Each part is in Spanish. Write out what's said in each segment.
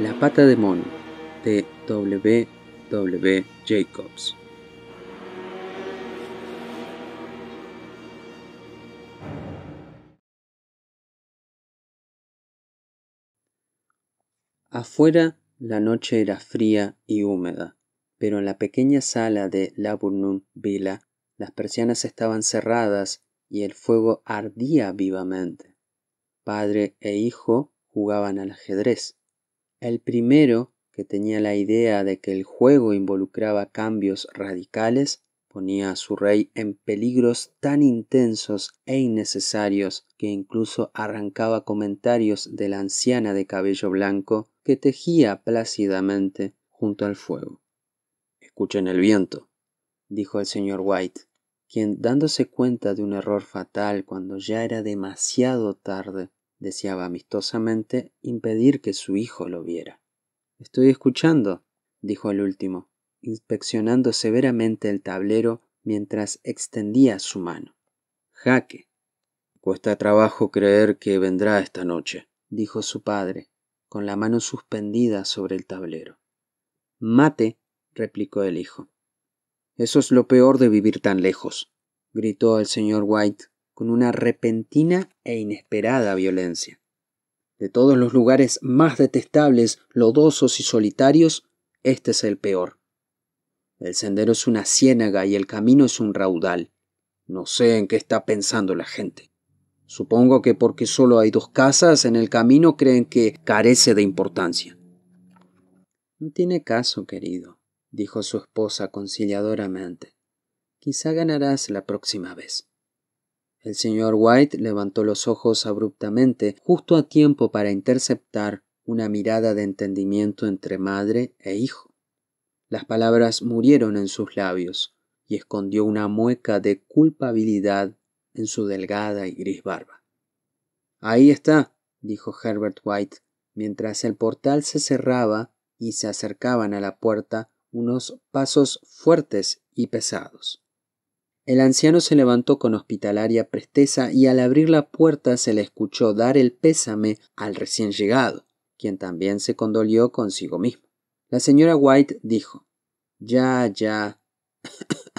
La pata de mono de W. W. Jacobs. Afuera la noche era fría y húmeda, pero en la pequeña sala de Laburnum Villa las persianas estaban cerradas y el fuego ardía vivamente. Padre e hijo jugaban al ajedrez. El primero, que tenía la idea de que el juego involucraba cambios radicales, ponía a su rey en peligros tan intensos e innecesarios que incluso arrancaba comentarios de la anciana de cabello blanco que tejía plácidamente junto al fuego. Escuchen el viento, dijo el señor White, quien, dándose cuenta de un error fatal cuando ya era demasiado tarde, deseaba amistosamente impedir que su hijo lo viera. Estoy escuchando, dijo el último, inspeccionando severamente el tablero mientras extendía su mano. Jaque. Cuesta trabajo creer que vendrá esta noche, dijo su padre, con la mano suspendida sobre el tablero. Mate, replicó el hijo. Eso es lo peor de vivir tan lejos, gritó el señor White con una repentina e inesperada violencia. De todos los lugares más detestables, lodosos y solitarios, este es el peor. El sendero es una ciénaga y el camino es un raudal. No sé en qué está pensando la gente. Supongo que porque solo hay dos casas en el camino creen que carece de importancia. No tiene caso, querido, dijo su esposa conciliadoramente. Quizá ganarás la próxima vez. El señor White levantó los ojos abruptamente, justo a tiempo para interceptar una mirada de entendimiento entre madre e hijo. Las palabras murieron en sus labios y escondió una mueca de culpabilidad en su delgada y gris barba. Ahí está, dijo Herbert White, mientras el portal se cerraba y se acercaban a la puerta unos pasos fuertes y pesados. El anciano se levantó con hospitalaria presteza y al abrir la puerta se le escuchó dar el pésame al recién llegado, quien también se condolió consigo mismo. La señora White dijo Ya, ya.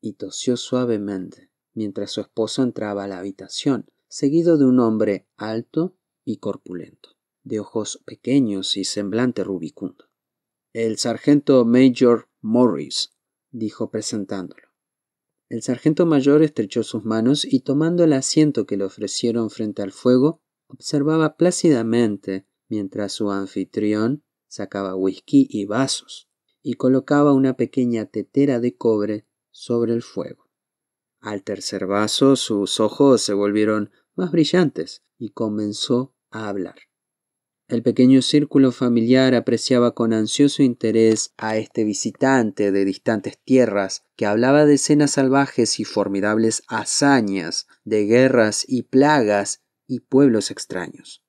y tosió suavemente, mientras su esposo entraba a la habitación, seguido de un hombre alto y corpulento, de ojos pequeños y semblante rubicundo. El sargento Major Morris, dijo presentándolo. El sargento mayor estrechó sus manos y tomando el asiento que le ofrecieron frente al fuego, observaba plácidamente mientras su anfitrión sacaba whisky y vasos y colocaba una pequeña tetera de cobre sobre el fuego. Al tercer vaso sus ojos se volvieron más brillantes y comenzó a hablar. El pequeño círculo familiar apreciaba con ansioso interés a este visitante de distantes tierras que hablaba de escenas salvajes y formidables hazañas, de guerras y plagas y pueblos extraños.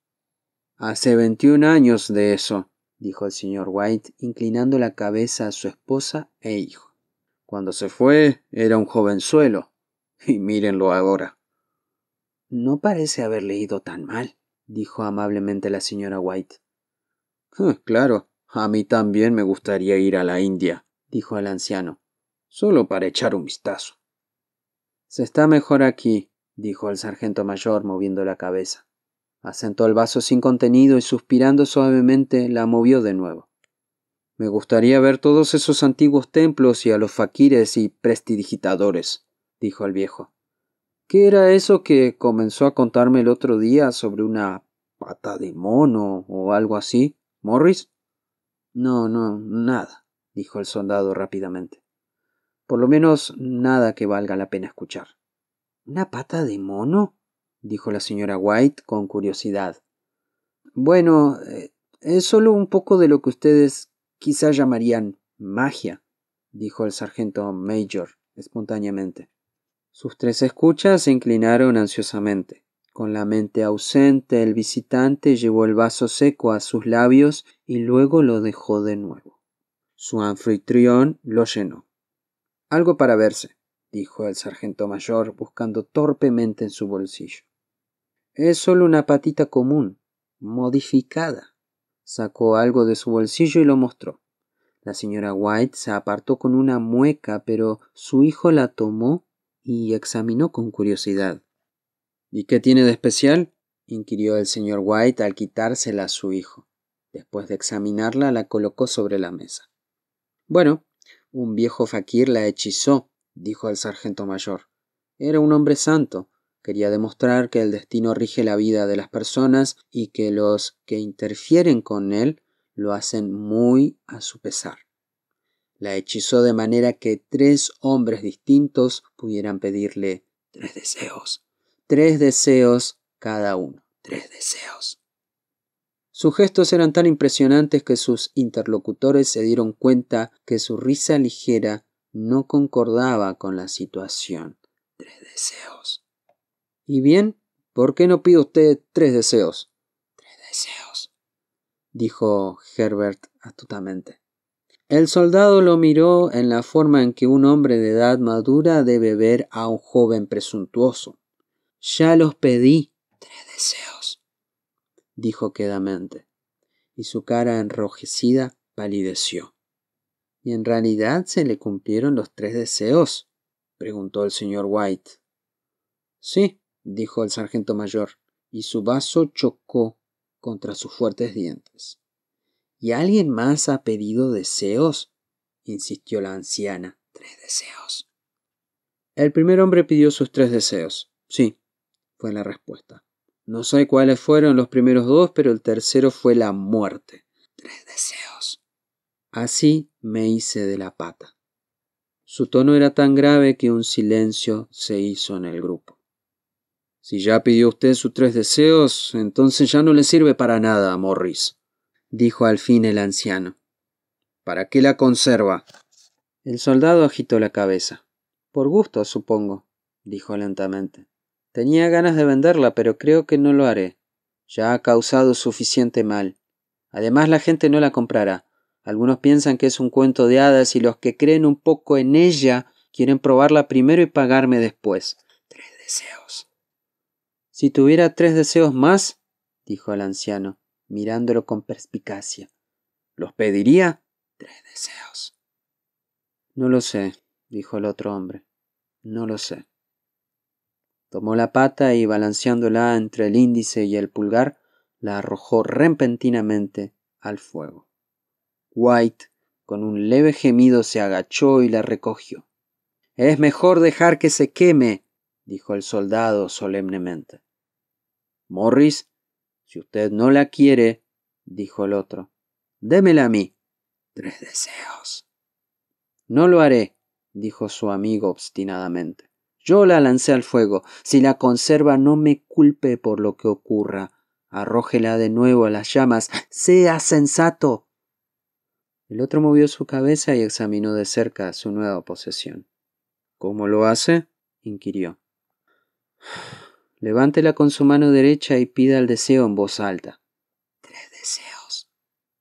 Hace veintiún años de eso, dijo el señor White, inclinando la cabeza a su esposa e hijo. Cuando se fue era un jovenzuelo, y mírenlo ahora. No parece haber leído tan mal, dijo amablemente la señora White. Claro, a mí también me gustaría ir a la India, dijo el anciano, solo para echar un vistazo. Se está mejor aquí, dijo el sargento mayor moviendo la cabeza. Asentó el vaso sin contenido y suspirando suavemente la movió de nuevo. Me gustaría ver todos esos antiguos templos y a los faquires y prestidigitadores, dijo el viejo. ¿Qué era eso que comenzó a contarme el otro día sobre una pata de mono o algo así, Morris? No, no, nada, dijo el soldado rápidamente. Por lo menos nada que valga la pena escuchar. ¿Una pata de mono? dijo la señora White con curiosidad. Bueno, eh, es solo un poco de lo que ustedes quizá llamarían magia, dijo el sargento Major espontáneamente. Sus tres escuchas se inclinaron ansiosamente. Con la mente ausente, el visitante llevó el vaso seco a sus labios y luego lo dejó de nuevo. Su anfitrión lo llenó. Algo para verse, dijo el sargento mayor, buscando torpemente en su bolsillo. Es solo una patita común, modificada. Sacó algo de su bolsillo y lo mostró. La señora White se apartó con una mueca, pero su hijo la tomó y examinó con curiosidad. ¿Y qué tiene de especial? inquirió el señor White al quitársela a su hijo. Después de examinarla, la colocó sobre la mesa. Bueno, un viejo Fakir la hechizó, dijo el sargento mayor. Era un hombre santo. Quería demostrar que el destino rige la vida de las personas y que los que interfieren con él lo hacen muy a su pesar. La hechizó de manera que tres hombres distintos pudieran pedirle tres deseos tres deseos cada uno. Tres deseos. Sus gestos eran tan impresionantes que sus interlocutores se dieron cuenta que su risa ligera no concordaba con la situación. Tres deseos. ¿Y bien? ¿Por qué no pide usted tres deseos? Tres deseos, dijo Herbert astutamente. El soldado lo miró en la forma en que un hombre de edad madura debe ver a un joven presuntuoso. Ya los pedí. Tres deseos, dijo quedamente, y su cara enrojecida palideció. ¿Y en realidad se le cumplieron los tres deseos? preguntó el señor White. Sí, dijo el sargento mayor, y su vaso chocó contra sus fuertes dientes. ¿Y alguien más ha pedido deseos? insistió la anciana. Tres deseos. El primer hombre pidió sus tres deseos. Sí, fue la respuesta. No sé cuáles fueron los primeros dos, pero el tercero fue la muerte. Tres deseos. Así me hice de la pata. Su tono era tan grave que un silencio se hizo en el grupo. Si ya pidió usted sus tres deseos, entonces ya no le sirve para nada, Morris, dijo al fin el anciano. ¿Para qué la conserva? El soldado agitó la cabeza. Por gusto, supongo, dijo lentamente. Tenía ganas de venderla, pero creo que no lo haré. Ya ha causado suficiente mal. Además la gente no la comprará. Algunos piensan que es un cuento de hadas y los que creen un poco en ella quieren probarla primero y pagarme después. Tres deseos. Si tuviera tres deseos más, dijo el anciano, mirándolo con perspicacia, ¿los pediría? Tres deseos. No lo sé, dijo el otro hombre. No lo sé. Tomó la pata y balanceándola entre el índice y el pulgar, la arrojó repentinamente al fuego. White, con un leve gemido, se agachó y la recogió. Es mejor dejar que se queme, dijo el soldado solemnemente. Morris, si usted no la quiere, dijo el otro, démela a mí. Tres deseos. No lo haré, dijo su amigo obstinadamente. Yo la lancé al fuego. Si la conserva, no me culpe por lo que ocurra. Arrójela de nuevo a las llamas. Sea sensato. El otro movió su cabeza y examinó de cerca su nueva posesión. ¿Cómo lo hace? inquirió. Levántela con su mano derecha y pida el deseo en voz alta. Tres deseos,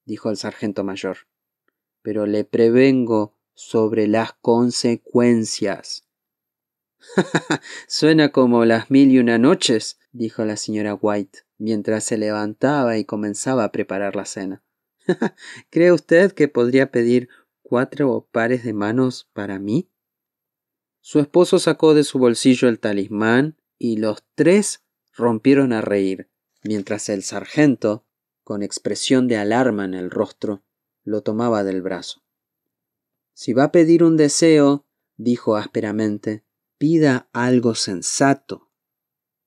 dijo el sargento mayor. Pero le prevengo sobre las consecuencias. Suena como las mil y una noches, dijo la señora White, mientras se levantaba y comenzaba a preparar la cena. ¿Cree usted que podría pedir cuatro pares de manos para mí? Su esposo sacó de su bolsillo el talismán y los tres rompieron a reír, mientras el sargento, con expresión de alarma en el rostro, lo tomaba del brazo. Si va a pedir un deseo, dijo ásperamente, Pida algo sensato.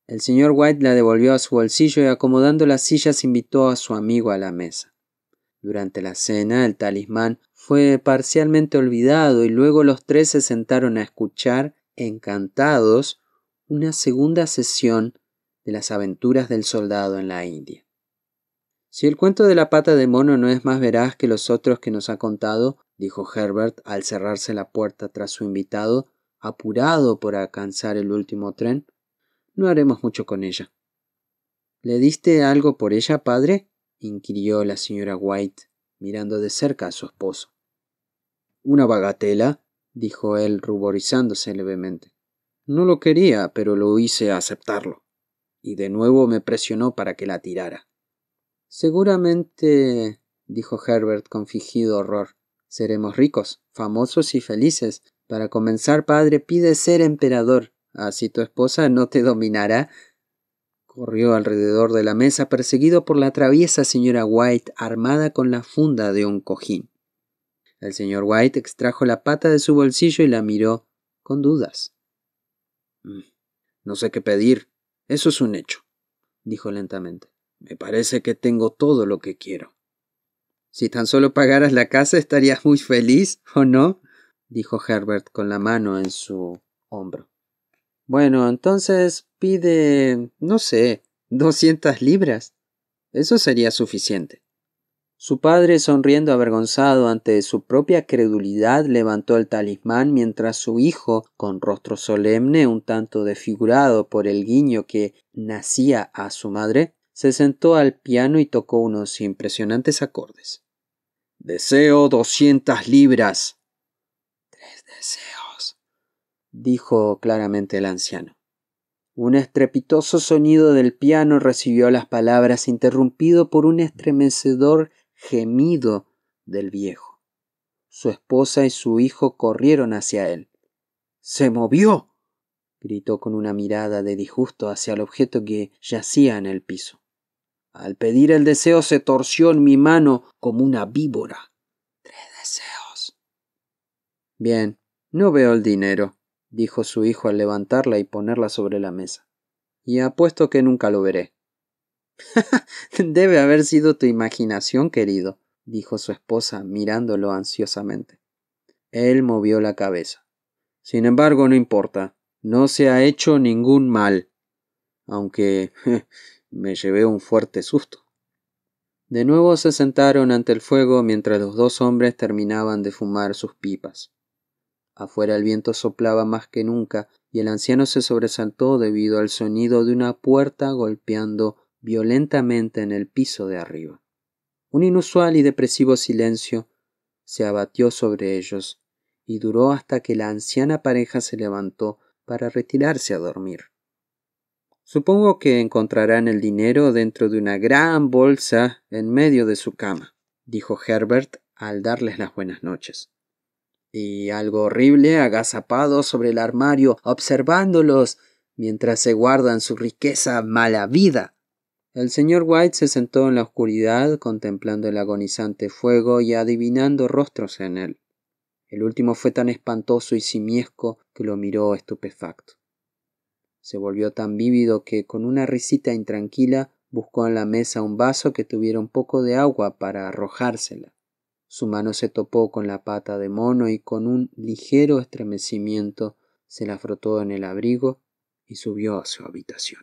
El señor White la devolvió a su bolsillo y acomodando las sillas invitó a su amigo a la mesa. Durante la cena el talismán fue parcialmente olvidado y luego los tres se sentaron a escuchar, encantados, una segunda sesión de las aventuras del soldado en la India. Si el cuento de la pata de mono no es más veraz que los otros que nos ha contado, dijo Herbert al cerrarse la puerta tras su invitado, apurado por alcanzar el último tren, no haremos mucho con ella. ¿Le diste algo por ella, padre? inquirió la señora White, mirando de cerca a su esposo. Una bagatela, dijo él, ruborizándose levemente. No lo quería, pero lo hice aceptarlo. Y de nuevo me presionó para que la tirara. Seguramente, dijo Herbert con fingido horror, seremos ricos, famosos y felices, para comenzar, padre, pide ser emperador, así tu esposa no te dominará. Corrió alrededor de la mesa perseguido por la traviesa señora White armada con la funda de un cojín. El señor White extrajo la pata de su bolsillo y la miró con dudas. Mm, no sé qué pedir, eso es un hecho, dijo lentamente. Me parece que tengo todo lo que quiero. Si tan solo pagaras la casa estarías muy feliz, ¿o no? dijo Herbert con la mano en su hombro. Bueno, entonces pide, no sé, doscientas libras. Eso sería suficiente. Su padre, sonriendo avergonzado ante su propia credulidad, levantó el talismán mientras su hijo, con rostro solemne, un tanto desfigurado por el guiño que nacía a su madre, se sentó al piano y tocó unos impresionantes acordes. Deseo doscientas libras, deseos, dijo claramente el anciano. Un estrepitoso sonido del piano recibió las palabras, interrumpido por un estremecedor gemido del viejo. Su esposa y su hijo corrieron hacia él. ¡Se movió! gritó con una mirada de disgusto hacia el objeto que yacía en el piso. Al pedir el deseo se torció en mi mano como una víbora. Tres deseos. Bien, no veo el dinero, dijo su hijo al levantarla y ponerla sobre la mesa. Y apuesto que nunca lo veré. Debe haber sido tu imaginación, querido, dijo su esposa, mirándolo ansiosamente. Él movió la cabeza. Sin embargo, no importa. No se ha hecho ningún mal. Aunque me llevé un fuerte susto. De nuevo se sentaron ante el fuego mientras los dos hombres terminaban de fumar sus pipas. Afuera el viento soplaba más que nunca, y el anciano se sobresaltó debido al sonido de una puerta golpeando violentamente en el piso de arriba. Un inusual y depresivo silencio se abatió sobre ellos, y duró hasta que la anciana pareja se levantó para retirarse a dormir. Supongo que encontrarán el dinero dentro de una gran bolsa en medio de su cama, dijo Herbert al darles las buenas noches y algo horrible agazapado sobre el armario, observándolos mientras se guardan su riqueza mala vida. El señor White se sentó en la oscuridad, contemplando el agonizante fuego y adivinando rostros en él. El último fue tan espantoso y simiesco que lo miró estupefacto. Se volvió tan vívido que, con una risita intranquila, buscó en la mesa un vaso que tuviera un poco de agua para arrojársela. Su mano se topó con la pata de mono y con un ligero estremecimiento se la frotó en el abrigo y subió a su habitación.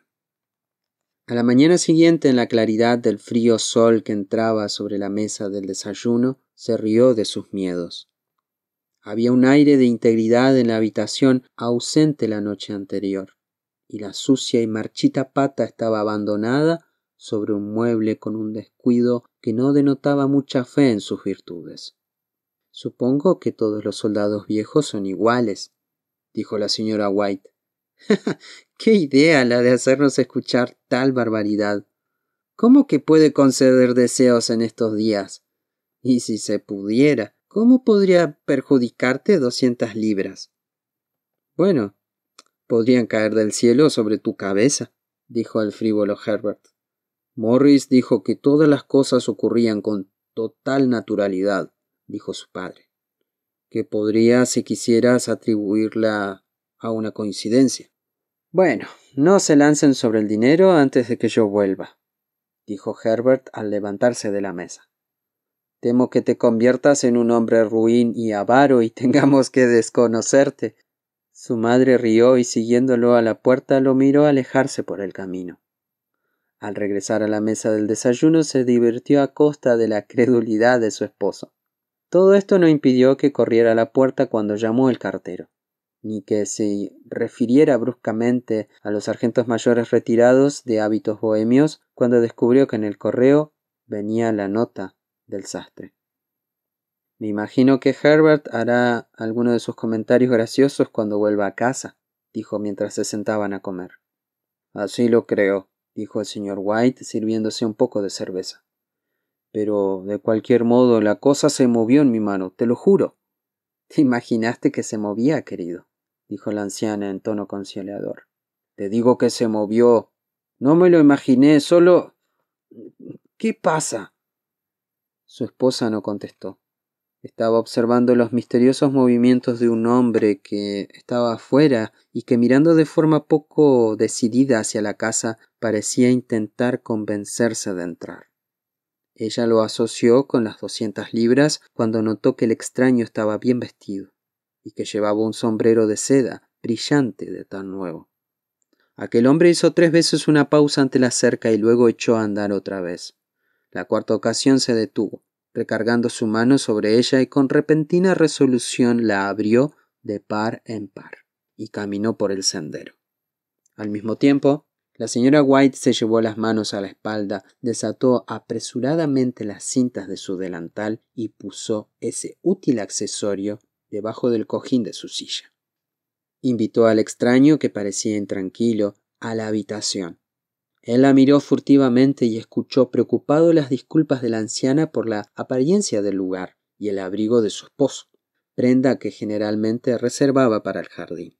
A la mañana siguiente, en la claridad del frío sol que entraba sobre la mesa del desayuno, se rió de sus miedos. Había un aire de integridad en la habitación ausente la noche anterior, y la sucia y marchita pata estaba abandonada sobre un mueble con un descuido que no denotaba mucha fe en sus virtudes. Supongo que todos los soldados viejos son iguales, dijo la señora White. ¡Qué idea la de hacernos escuchar tal barbaridad! ¿Cómo que puede conceder deseos en estos días? Y si se pudiera, ¿cómo podría perjudicarte doscientas libras? Bueno, podrían caer del cielo sobre tu cabeza, dijo el frívolo Herbert. Morris dijo que todas las cosas ocurrían con total naturalidad, dijo su padre, que podría, si quisieras, atribuirla a una coincidencia. Bueno, no se lancen sobre el dinero antes de que yo vuelva, dijo Herbert al levantarse de la mesa. Temo que te conviertas en un hombre ruin y avaro y tengamos que desconocerte. Su madre rió y siguiéndolo a la puerta lo miró alejarse por el camino. Al regresar a la mesa del desayuno se divirtió a costa de la credulidad de su esposo. Todo esto no impidió que corriera a la puerta cuando llamó el cartero, ni que se refiriera bruscamente a los sargentos mayores retirados de hábitos bohemios cuando descubrió que en el correo venía la nota del sastre. Me imagino que Herbert hará alguno de sus comentarios graciosos cuando vuelva a casa, dijo mientras se sentaban a comer. Así lo creo, dijo el señor White, sirviéndose un poco de cerveza. Pero, de cualquier modo, la cosa se movió en mi mano, te lo juro. Te imaginaste que se movía, querido, dijo la anciana en tono conciliador. Te digo que se movió. No me lo imaginé, solo. ¿Qué pasa? Su esposa no contestó. Estaba observando los misteriosos movimientos de un hombre que estaba afuera y que mirando de forma poco decidida hacia la casa parecía intentar convencerse de entrar. Ella lo asoció con las doscientas libras cuando notó que el extraño estaba bien vestido y que llevaba un sombrero de seda brillante de tan nuevo. Aquel hombre hizo tres veces una pausa ante la cerca y luego echó a andar otra vez. La cuarta ocasión se detuvo recargando su mano sobre ella y con repentina resolución la abrió de par en par y caminó por el sendero. Al mismo tiempo, la señora White se llevó las manos a la espalda, desató apresuradamente las cintas de su delantal y puso ese útil accesorio debajo del cojín de su silla. Invitó al extraño, que parecía intranquilo, a la habitación él la miró furtivamente y escuchó preocupado las disculpas de la anciana por la apariencia del lugar y el abrigo de su esposo, prenda que generalmente reservaba para el jardín.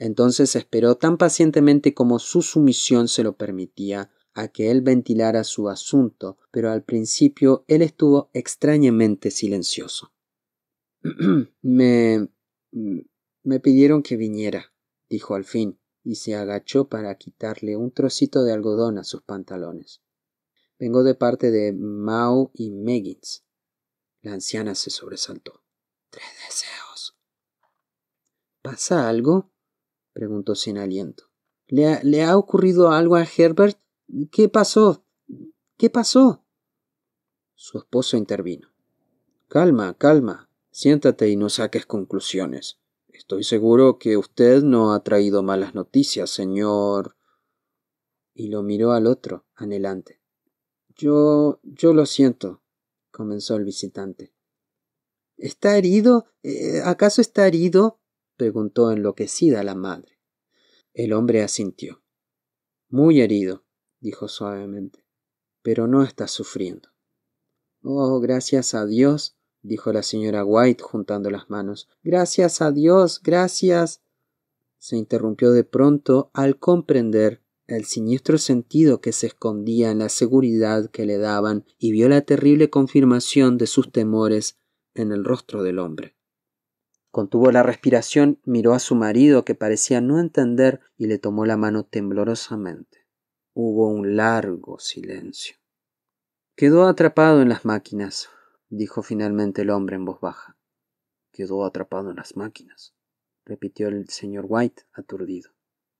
Entonces esperó tan pacientemente como su sumisión se lo permitía a que él ventilara su asunto, pero al principio él estuvo extrañamente silencioso. me... me pidieron que viniera, dijo al fin, y se agachó para quitarle un trocito de algodón a sus pantalones. Vengo de parte de Mao y Meggins. La anciana se sobresaltó. Tres deseos. ¿Pasa algo? preguntó sin aliento. ¿Le ¿Le ha ocurrido algo a Herbert? ¿Qué pasó? ¿Qué pasó? Su esposo intervino. Calma, calma. Siéntate y no saques conclusiones. Estoy seguro que usted no ha traído malas noticias, señor. Y lo miró al otro, anhelante. Yo. yo lo siento, comenzó el visitante. ¿Está herido? Eh, ¿Acaso está herido? preguntó enloquecida la madre. El hombre asintió. Muy herido, dijo suavemente, pero no está sufriendo. Oh, gracias a Dios, dijo la señora White juntando las manos. Gracias a Dios, gracias. se interrumpió de pronto al comprender el siniestro sentido que se escondía en la seguridad que le daban y vio la terrible confirmación de sus temores en el rostro del hombre. Contuvo la respiración, miró a su marido que parecía no entender y le tomó la mano temblorosamente. Hubo un largo silencio. Quedó atrapado en las máquinas, dijo finalmente el hombre en voz baja. Quedó atrapado en las máquinas, repitió el señor White, aturdido.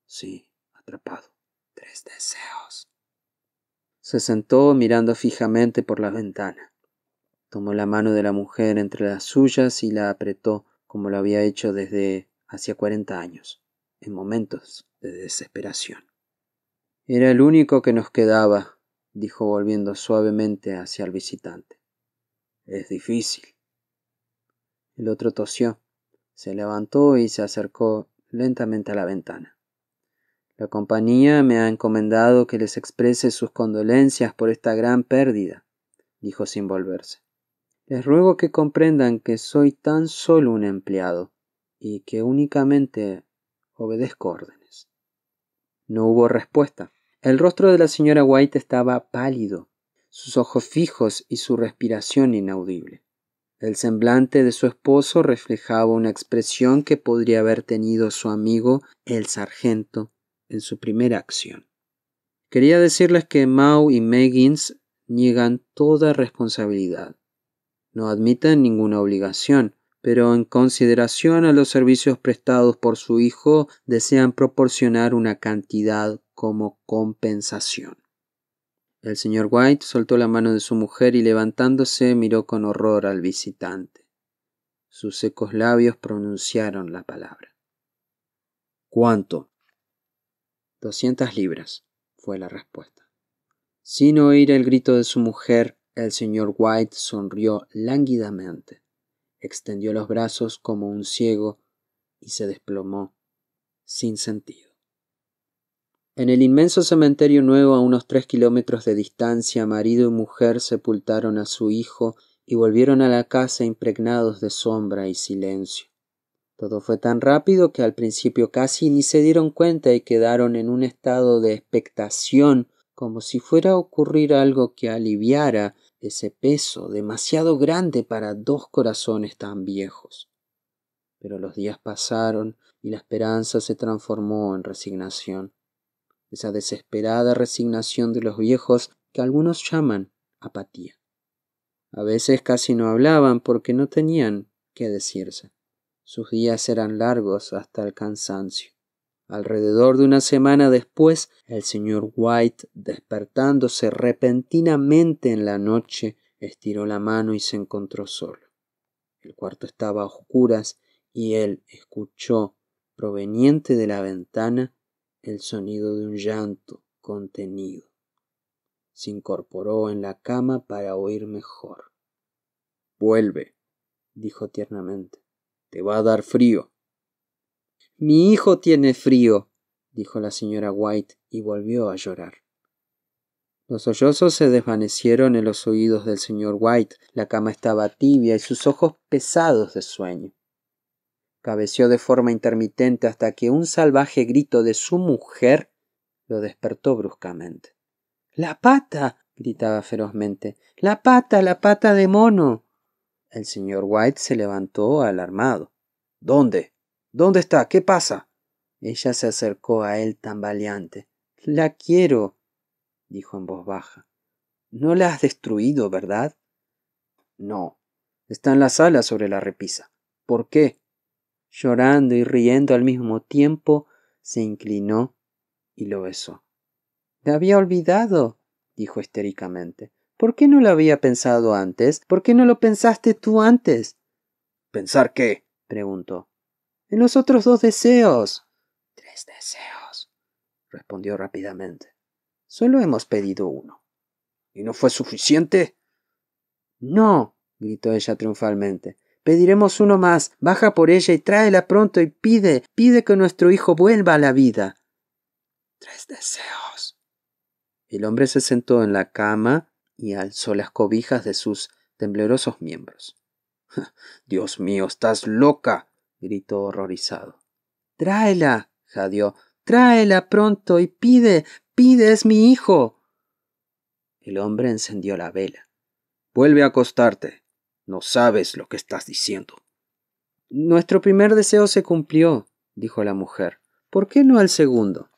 Sí, atrapado. Tres deseos. Se sentó mirando fijamente por la ventana. Tomó la mano de la mujer entre las suyas y la apretó como lo había hecho desde hacía cuarenta años, en momentos de desesperación. Era el único que nos quedaba, dijo volviendo suavemente hacia el visitante. Es difícil. El otro tosió. Se levantó y se acercó lentamente a la ventana. La compañía me ha encomendado que les exprese sus condolencias por esta gran pérdida, dijo sin volverse. Les ruego que comprendan que soy tan solo un empleado y que únicamente obedezco órdenes. No hubo respuesta. El rostro de la señora White estaba pálido sus ojos fijos y su respiración inaudible. El semblante de su esposo reflejaba una expresión que podría haber tenido su amigo el sargento en su primera acción. Quería decirles que Mao y Meggins niegan toda responsabilidad. No admiten ninguna obligación, pero en consideración a los servicios prestados por su hijo desean proporcionar una cantidad como compensación. El señor White soltó la mano de su mujer y levantándose miró con horror al visitante. Sus secos labios pronunciaron la palabra. ¿Cuánto? Doscientas libras, fue la respuesta. Sin oír el grito de su mujer, el señor White sonrió lánguidamente, extendió los brazos como un ciego y se desplomó sin sentido. En el inmenso cementerio nuevo, a unos tres kilómetros de distancia, marido y mujer sepultaron a su hijo y volvieron a la casa impregnados de sombra y silencio. Todo fue tan rápido que al principio casi ni se dieron cuenta y quedaron en un estado de expectación, como si fuera a ocurrir algo que aliviara ese peso demasiado grande para dos corazones tan viejos. Pero los días pasaron y la esperanza se transformó en resignación esa desesperada resignación de los viejos que algunos llaman apatía. A veces casi no hablaban porque no tenían qué decirse. Sus días eran largos hasta el cansancio. Alrededor de una semana después, el señor White, despertándose repentinamente en la noche, estiró la mano y se encontró solo. El cuarto estaba a oscuras y él escuchó, proveniente de la ventana, el sonido de un llanto contenido. Se incorporó en la cama para oír mejor. Vuelve, dijo tiernamente. Te va a dar frío. Mi hijo tiene frío, dijo la señora White y volvió a llorar. Los sollozos se desvanecieron en los oídos del señor White, la cama estaba tibia y sus ojos pesados de sueño. Cabeció de forma intermitente hasta que un salvaje grito de su mujer lo despertó bruscamente. La pata. gritaba ferozmente. La pata. la pata de mono. El señor White se levantó alarmado. ¿Dónde? ¿Dónde está? ¿Qué pasa? Ella se acercó a él tambaleante. La quiero, dijo en voz baja. No la has destruido, ¿verdad? No. Está en la sala sobre la repisa. ¿Por qué? llorando y riendo al mismo tiempo, se inclinó y lo besó. —Me había olvidado, dijo histéricamente. ¿Por qué no lo había pensado antes? ¿Por qué no lo pensaste tú antes? ¿Pensar qué? preguntó. En los otros dos deseos. Tres deseos, respondió rápidamente. Solo hemos pedido uno. ¿Y no fue suficiente? No, gritó ella triunfalmente. Pediremos uno más. Baja por ella y tráela pronto y pide, pide que nuestro hijo vuelva a la vida. Tres deseos. El hombre se sentó en la cama y alzó las cobijas de sus temblorosos miembros. Dios mío, estás loca. gritó horrorizado. Tráela. jadeó. Tráela pronto y pide, pide, es mi hijo. El hombre encendió la vela. Vuelve a acostarte, no sabes lo que estás diciendo. Nuestro primer deseo se cumplió, dijo la mujer. ¿Por qué no al segundo?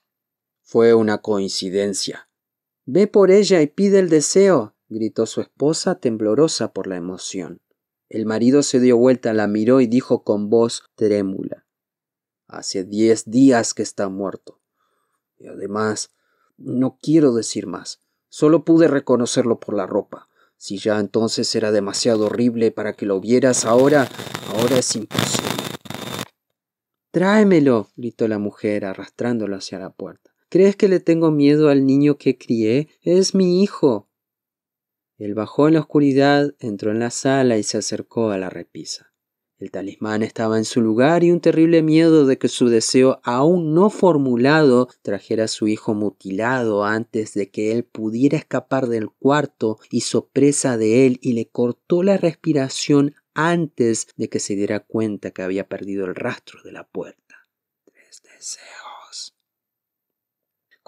Fue una coincidencia. Ve por ella y pide el deseo, gritó su esposa, temblorosa por la emoción. El marido se dio vuelta, la miró y dijo con voz trémula. Hace diez días que está muerto. Y además, no quiero decir más. Solo pude reconocerlo por la ropa. Si ya entonces era demasiado horrible para que lo vieras ahora, ahora es imposible. Tráemelo, gritó la mujer, arrastrándolo hacia la puerta. ¿Crees que le tengo miedo al niño que crié? Es mi hijo. Él bajó en la oscuridad, entró en la sala y se acercó a la repisa. El talismán estaba en su lugar y un terrible miedo de que su deseo aún no formulado trajera a su hijo mutilado antes de que él pudiera escapar del cuarto hizo presa de él y le cortó la respiración antes de que se diera cuenta que había perdido el rastro de la puerta. Tres deseos.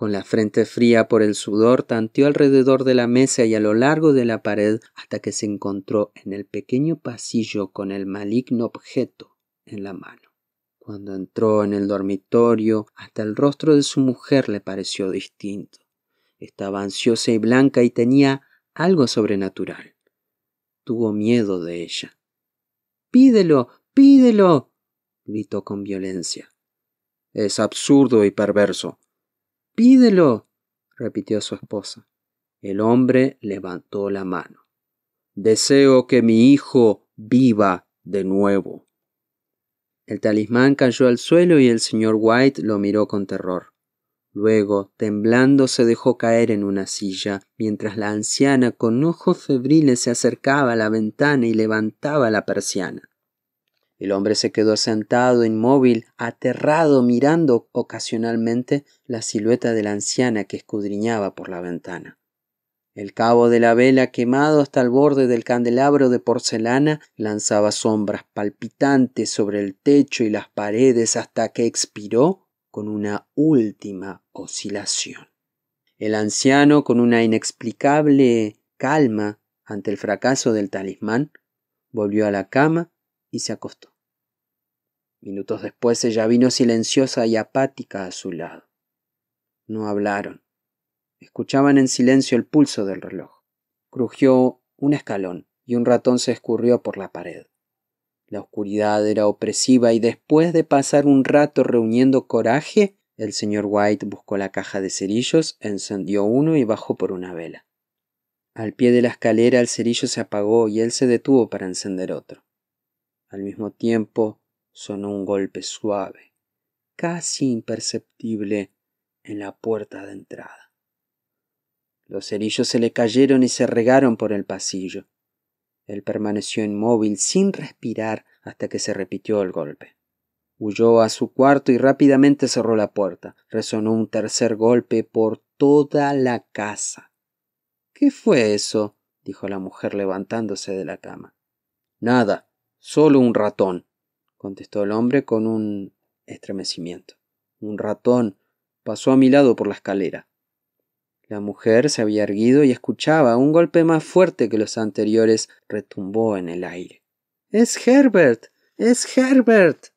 Con la frente fría por el sudor, tanteó alrededor de la mesa y a lo largo de la pared hasta que se encontró en el pequeño pasillo con el maligno objeto en la mano. Cuando entró en el dormitorio, hasta el rostro de su mujer le pareció distinto. Estaba ansiosa y blanca y tenía algo sobrenatural. Tuvo miedo de ella. Pídelo, pídelo, gritó con violencia. Es absurdo y perverso, Pídelo, repitió su esposa. El hombre levantó la mano. Deseo que mi hijo viva de nuevo. El talismán cayó al suelo y el señor White lo miró con terror. Luego, temblando, se dejó caer en una silla, mientras la anciana con ojos febriles se acercaba a la ventana y levantaba la persiana. El hombre se quedó sentado, inmóvil, aterrado, mirando ocasionalmente la silueta de la anciana que escudriñaba por la ventana. El cabo de la vela, quemado hasta el borde del candelabro de porcelana, lanzaba sombras palpitantes sobre el techo y las paredes hasta que expiró con una última oscilación. El anciano, con una inexplicable calma ante el fracaso del talismán, volvió a la cama y se acostó. Minutos después ella vino silenciosa y apática a su lado. No hablaron. Escuchaban en silencio el pulso del reloj. Crujió un escalón y un ratón se escurrió por la pared. La oscuridad era opresiva y después de pasar un rato reuniendo coraje, el señor White buscó la caja de cerillos, encendió uno y bajó por una vela. Al pie de la escalera el cerillo se apagó y él se detuvo para encender otro. Al mismo tiempo, sonó un golpe suave, casi imperceptible, en la puerta de entrada. Los cerillos se le cayeron y se regaron por el pasillo. Él permaneció inmóvil, sin respirar, hasta que se repitió el golpe. Huyó a su cuarto y rápidamente cerró la puerta. Resonó un tercer golpe por toda la casa. ¿Qué fue eso? dijo la mujer levantándose de la cama. Nada, solo un ratón, contestó el hombre con un estremecimiento. Un ratón pasó a mi lado por la escalera. La mujer se había erguido y escuchaba. Un golpe más fuerte que los anteriores retumbó en el aire. Es Herbert. Es Herbert.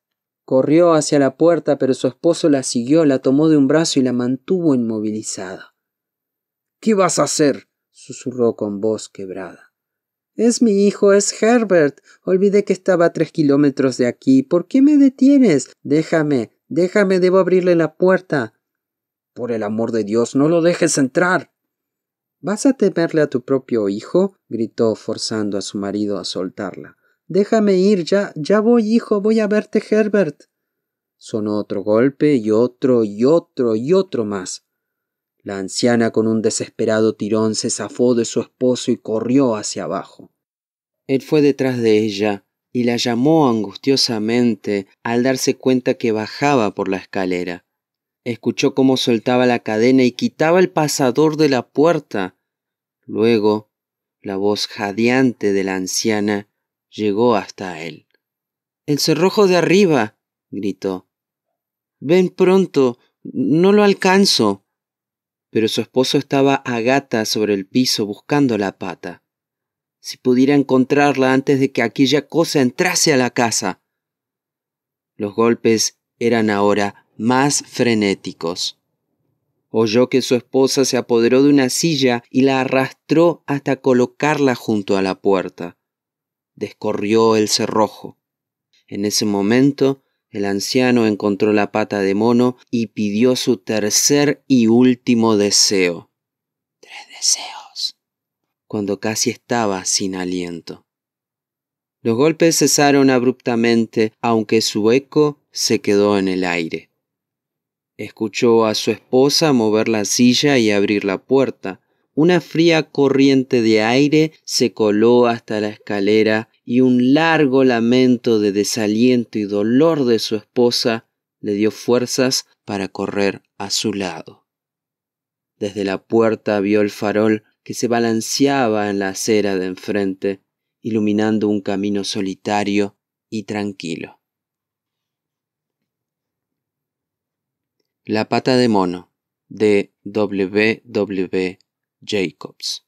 Corrió hacia la puerta, pero su esposo la siguió, la tomó de un brazo y la mantuvo inmovilizada. ¿Qué vas a hacer? susurró con voz quebrada. Es mi hijo, es Herbert. Olvidé que estaba a tres kilómetros de aquí. ¿Por qué me detienes? Déjame, déjame, debo abrirle la puerta. Por el amor de Dios, no lo dejes entrar. ¿Vas a temerle a tu propio hijo? gritó, forzando a su marido a soltarla. Déjame ir, ya, ya voy, hijo, voy a verte, Herbert. Sonó otro golpe y otro y otro y otro más. La anciana con un desesperado tirón se zafó de su esposo y corrió hacia abajo. Él fue detrás de ella y la llamó angustiosamente al darse cuenta que bajaba por la escalera. Escuchó cómo soltaba la cadena y quitaba el pasador de la puerta. Luego, la voz jadeante de la anciana llegó hasta él. El cerrojo de arriba. gritó. Ven pronto. No lo alcanzo pero su esposo estaba a gata sobre el piso buscando la pata. Si pudiera encontrarla antes de que aquella cosa entrase a la casa. Los golpes eran ahora más frenéticos. Oyó que su esposa se apoderó de una silla y la arrastró hasta colocarla junto a la puerta. Descorrió el cerrojo. En ese momento el anciano encontró la pata de mono y pidió su tercer y último deseo. Tres deseos. Cuando casi estaba sin aliento. Los golpes cesaron abruptamente, aunque su eco se quedó en el aire. Escuchó a su esposa mover la silla y abrir la puerta. Una fría corriente de aire se coló hasta la escalera y un largo lamento de desaliento y dolor de su esposa le dio fuerzas para correr a su lado. Desde la puerta vio el farol que se balanceaba en la acera de enfrente, iluminando un camino solitario y tranquilo. La pata de mono de W.W. Jacobs.